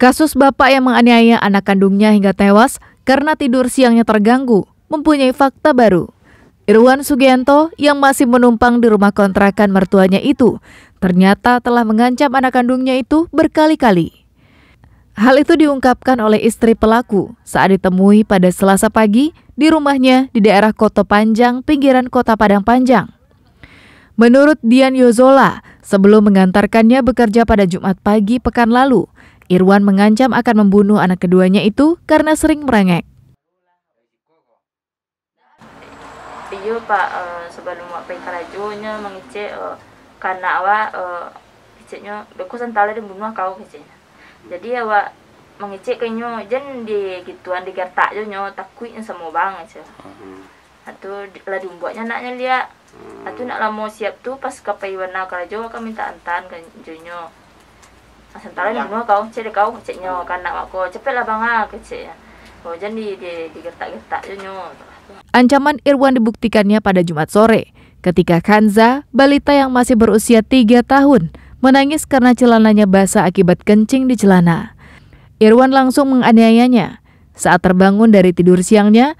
Kasus bapak yang menganiaya anak kandungnya hingga tewas karena tidur siangnya terganggu mempunyai fakta baru. Irwan Sugianto yang masih menumpang di rumah kontrakan mertuanya itu ternyata telah mengancam anak kandungnya itu berkali-kali. Hal itu diungkapkan oleh istri pelaku saat ditemui pada Selasa pagi di rumahnya di daerah Koto Panjang, pinggiran Kota Padang Panjang. Menurut Dian Yozola, sebelum mengantarkannya bekerja pada Jumat pagi pekan lalu, Irwan mengancam akan membunuh anak keduanya itu karena sering merengek. Iya Pak, uh, sebelum waktu kerajunya mengicik uh, eh, karena awak uh, eh, kiciknya beku sentale dibunuh kau kiciknya. Jadi awak ya, mengicik kayaknya jen di gituan di gertak je nyo takuin semua bang aja. Hmm. Atau lah dibuatnya naknya dia. Hmm. Atau nak lama siap tu pas ke paywana kerajo kau minta antan kan jenyo sementara kau dia kau cik nyo kan nak aku lah bang kau jadi dia digertak-gertak nyo Ancaman Irwan dibuktikannya pada Jumat sore ketika Kanza, balita yang masih berusia 3 tahun, menangis karena celananya basah akibat kencing di celana. Irwan langsung menganiayanya. Saat terbangun dari tidur siangnya,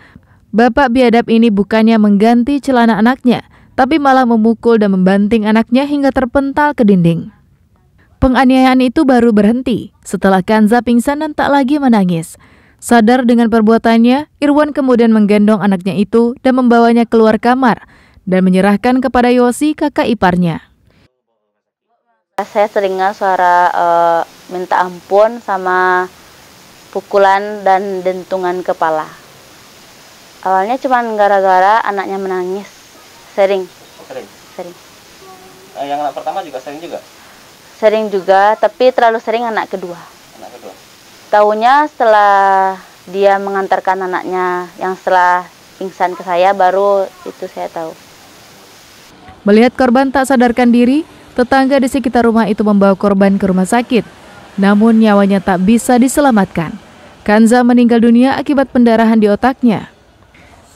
bapak biadab ini bukannya mengganti celana anaknya, tapi malah memukul dan membanting anaknya hingga terpental ke dinding. Penganiayaan itu baru berhenti setelah Kanza pingsan dan tak lagi menangis. Sadar dengan perbuatannya, Irwan kemudian menggendong anaknya itu dan membawanya keluar kamar dan menyerahkan kepada Yosi kakak iparnya. Saya seringan suara e, minta ampun sama pukulan dan dentungan kepala. Awalnya cuma gara-gara anaknya menangis, sering. Oh, sering. Sering. Eh, yang anak pertama juga sering juga sering juga tapi terlalu sering anak kedua anak kedua tahunya setelah dia mengantarkan anaknya yang setelah pingsan ke saya baru itu saya tahu melihat korban tak sadarkan diri tetangga di sekitar rumah itu membawa korban ke rumah sakit namun nyawanya tak bisa diselamatkan Kanza meninggal dunia akibat pendarahan di otaknya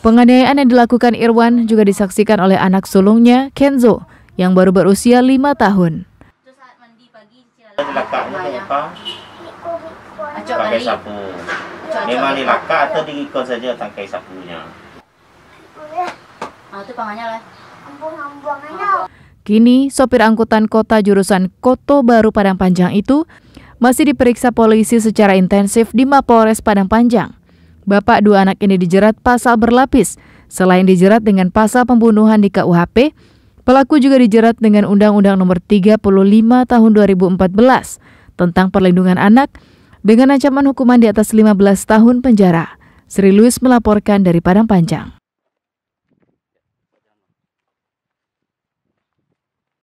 Penganiayaan yang dilakukan Irwan juga disaksikan oleh anak sulungnya, Kenzo, yang baru berusia lima tahun. Dilakaknya apa? Pakai sapu. Memang dilakak atau diikut saja tangkai sapunya. Ah, itu pangannya lah. Kini, sopir angkutan kota jurusan Koto Baru Padang Panjang itu masih diperiksa polisi secara intensif di Mapolres Padang Panjang. Bapak dua anak ini dijerat pasal berlapis. Selain dijerat dengan pasal pembunuhan di KUHP, Pelaku juga dijerat dengan Undang-Undang Nomor 35 Tahun 2014 tentang Perlindungan Anak dengan ancaman hukuman di atas 15 tahun penjara. Sri Louis melaporkan dari Padang Panjang.